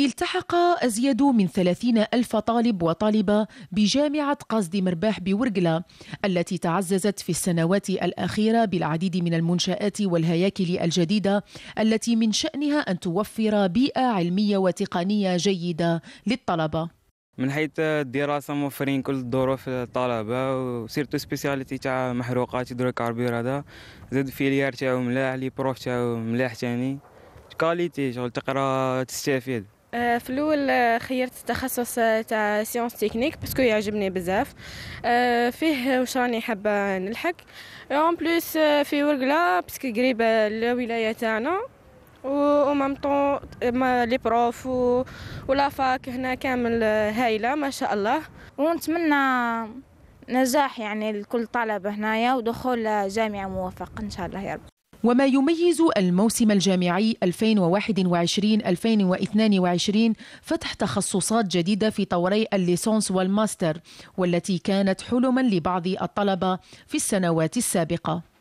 التحق أزيد من ثلاثين ألف طالب وطالبة بجامعة قصد مرباح بورقلة التي تعززت في السنوات الأخيرة بالعديد من المنشآت والهياكل الجديدة التي من شأنها أن توفر بيئة علمية وتقنية جيدة للطلبة من حيث الدراسة موفرين كل الظروف للطلبة وسيرتو سبيسياليتي تاع محروقات هيدروكاربير هذا زاد فيليار تاعو ملاح لي بروف تاعو ملاح تاني كاليتي شغل تقرا تستفيد آه، في الاول آه، خيرت التخصص آه، تاع سيونس تكنيك باسكو يعجبني بزاف فيه واش راني حابه نلحق اون بليس في ورقله باسكو قريبه للولايه تاعنا و مام طون لي بروف و... ولا فاك هنا كامل هايله ما شاء الله ونتمنى نجاح يعني لكل طلبه هنايا ودخول جامعه موفق ان شاء الله يا رب وما يميز الموسم الجامعي 2021-2022 فتح تخصصات جديدة في طوري الليسونس والماستر والتي كانت حلما لبعض الطلبة في السنوات السابقة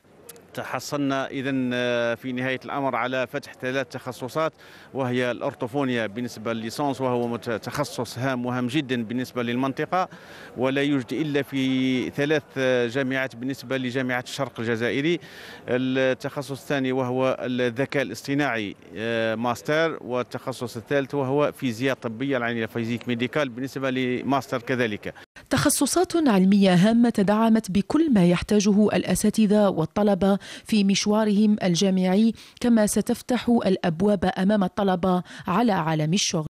تحصلنا إذا آه، في نهاية الأمر على فتح ثلاث تخصصات وهي الأرطوفونيا بالنسبة لليسونس وهو تخصص هام وهام جدا بالنسبة للمنطقة ولا يوجد إلا في ثلاث آه، جامعات بالنسبة لجامعة الشرق الجزائري التخصص الثاني وهو الذكاء الاصطناعي آه، ماستر والتخصص الثالث وهو فيزياء طبية العنية فيزيك ميديكال بالنسبة لماستر كذلك تخصصات علمية هامة تدعمت بكل ما يحتاجه الأساتذة والطلبة في مشوارهم الجامعي كما ستفتح الأبواب أمام الطلبة على عالم الشغل